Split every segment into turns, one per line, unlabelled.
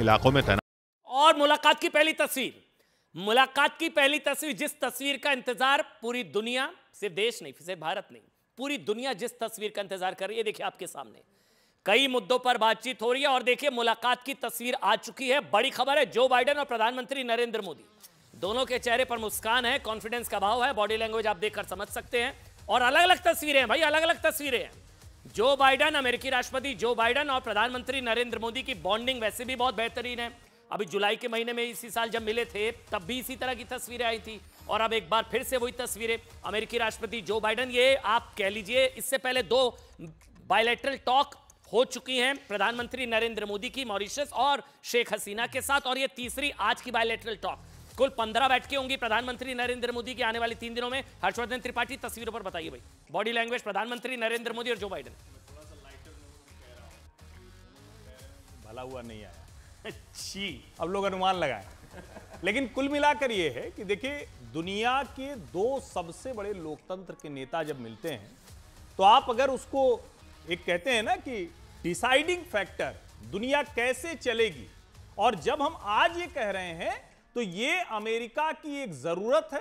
इलाकों में तैनात
और मुलाकात की पहली तस्वीर मुलाकात की पहली तस्वीर जिस तस्वीर का इंतजार पूरी दुनिया सिर्फ देश नहीं सिर्फ भारत नहीं पूरी दुनिया जिस तस्वीर का इंतजार कर रही है देखिए आपके सामने कई मुद्दों पर बातचीत हो रही है और देखिए मुलाकात की तस्वीर आ चुकी है बड़ी खबर है जो बाइडेन और प्रधानमंत्री नरेंद्र मोदी दोनों के चेहरे पर मुस्कान है कॉन्फिडेंस का भाव है बॉडी लैंग्वेज आप देखकर समझ सकते हैं और अलग अलग तस्वीरें हैं भाई अलग अलग तस्वीरें हैं जो बाइडन अमेरिकी राष्ट्रपति जो बाइडन और प्रधानमंत्री नरेंद्र मोदी की बॉन्डिंग वैसे भी बहुत बेहतरीन है अभी जुलाई के महीने में इसी साल जब मिले थे तब भी इसी तरह की तस्वीरें आई थी और अब एक बार फिर से वही तस्वीरें अमेरिकी राष्ट्रपति जो बाइडन ये आप कह लीजिए इससे पहले दो बायोलेट्रल टॉक हो चुकी हैं प्रधानमंत्री नरेंद्र मोदी की मॉरिशस और शेख हसीना के साथ और ये तीसरी आज की बायोलेट्रल टॉक कुल पंद्रह बैठकें होंगी प्रधानमंत्री नरेंद्र मोदी की आने वाले तीन दिनों में हर्षवर्धन त्रिपाठी तस्वीरों पर बताइए भाई बॉडी लैंग्वेज प्रधानमंत्री नरेंद्र मोदी और जो बाइडन
भला हुआ नहीं आया छी अब लोग अनुमान लगाए लेकिन कुल मिलाकर यह है कि देखिए दुनिया के दो सबसे बड़े लोकतंत्र के नेता जब मिलते हैं तो आप अगर उसको एक कहते हैं ना कि डिसाइडिंग फैक्टर दुनिया कैसे चलेगी और जब हम आज ये कह रहे हैं तो ये अमेरिका की एक जरूरत है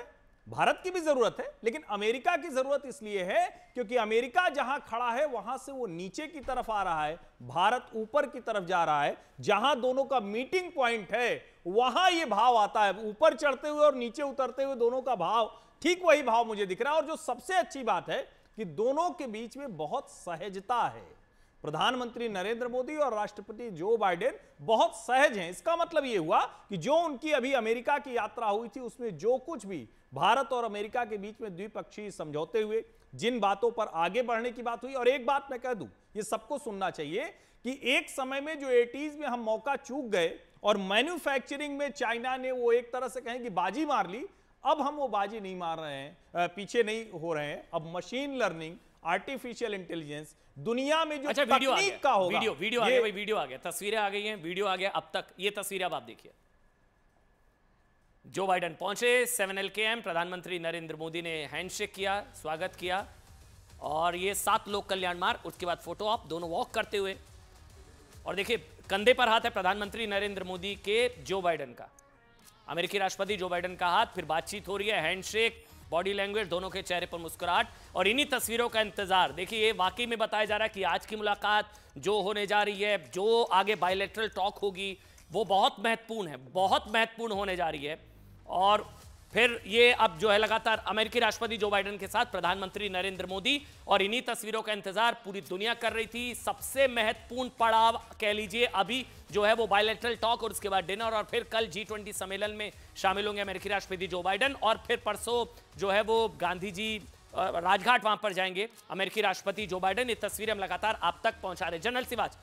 भारत की भी जरूरत है लेकिन अमेरिका की जरूरत इसलिए है क्योंकि अमेरिका जहां खड़ा है वहां से वो नीचे की तरफ आ रहा है भारत ऊपर की तरफ जा रहा है जहां दोनों का मीटिंग पॉइंट है वहां ये भाव आता है ऊपर चढ़ते हुए और नीचे उतरते हुए दोनों का भाव ठीक वही भाव मुझे दिख रहा है और जो सबसे अच्छी बात है कि दोनों के बीच में बहुत सहजता है प्रधानमंत्री नरेंद्र मोदी और राष्ट्रपति जो बाइडेन बहुत सहज हैं इसका मतलब यह हुआ कि जो उनकी अभी अमेरिका की यात्रा हुई थी उसमें जो कुछ भी भारत और अमेरिका के बीच में द्विपक्षीय समझौते हुए जिन बातों पर आगे बढ़ने की बात हुई और एक बात मैं कह दू ये सबको सुनना चाहिए कि एक समय में जो एटीज में हम मौका चूक गए और मैन्युफैक्चरिंग में चाइना ने वो एक तरह से कहें कि बाजी मार ली अब हम वो बाजी नहीं मार रहे हैं पीछे नहीं हो रहे हैं अब मशीन लर्निंग आर्टिफिशियल इंटेलिजेंस दुनिया में जो अच्छा, वीडियो तकनीक का होगा वीडियो वीडियो आ गया भाई
वीडियो आ गया तस्वीरें आ गई हैं वीडियो आ गया अब तक ये तस्वीरें अब आप देखिए जो बाइडन पहुंचे सेवन एल के एम प्रधानमंत्री नरेंद्र मोदी ने हैंडशेक किया स्वागत किया और ये सात लोग कल्याण मार्ग उसके बाद फोटो आप दोनों वॉक करते हुए और देखिए कंधे पर हाथ है प्रधानमंत्री नरेंद्र मोदी के जो बाइडन का अमेरिकी राष्ट्रपति जो बाइडन का हाथ फिर बातचीत हो रही है हैंडशेक बॉडी लैंग्वेज दोनों के चेहरे पर मुस्कुराहट और इन्हीं तस्वीरों का इंतजार देखिए ये वाकई में बताया जा रहा है कि आज की मुलाकात जो होने जा रही है जो आगे बायोलेट्रल टॉक होगी वो बहुत महत्वपूर्ण है बहुत महत्वपूर्ण होने जा रही है और फिर ये अब जो है लगातार अमेरिकी राष्ट्रपति जो बाइडेन के साथ प्रधानमंत्री नरेंद्र मोदी और इन्हीं तस्वीरों का इंतजार पूरी दुनिया कर रही थी सबसे महत्वपूर्ण पड़ाव कह लीजिए अभी जो है वो बायोलेट्रल टॉक और उसके बाद डिनर और फिर कल जी ट्वेंटी सम्मेलन में शामिल होंगे अमेरिकी राष्ट्रपति जो बाइडन और फिर परसों जो है वो गांधी जी राजघाट वहां पर जाएंगे अमेरिकी राष्ट्रपति जो बाइडन ये तस्वीरें हम लगातार आप तक पहुंचा रहे जनरल सिवाज